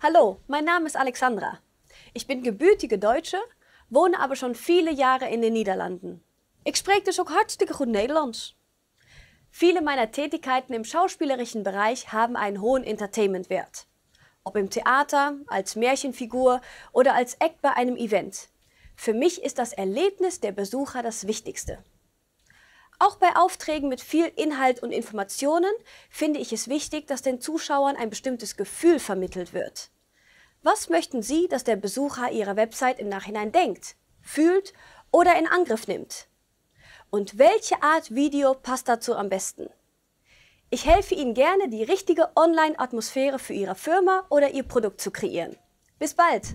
Hallo, mein Name ist Alexandra. Ich bin gebürtige Deutsche, wohne aber schon viele Jahre in den Niederlanden. Ich spreche dus auch hartstikke gut Nederlands. Viele meiner Tätigkeiten im schauspielerischen Bereich haben einen hohen Entertainmentwert. Ob im Theater, als Märchenfigur oder als Act bei einem Event. Für mich ist das Erlebnis der Besucher das Wichtigste. Auch bei Aufträgen mit viel Inhalt und Informationen finde ich es wichtig, dass den Zuschauern ein bestimmtes Gefühl vermittelt wird. Was möchten Sie, dass der Besucher Ihrer Website im Nachhinein denkt, fühlt oder in Angriff nimmt? Und welche Art Video passt dazu am besten? Ich helfe Ihnen gerne, die richtige Online-Atmosphäre für Ihre Firma oder Ihr Produkt zu kreieren. Bis bald!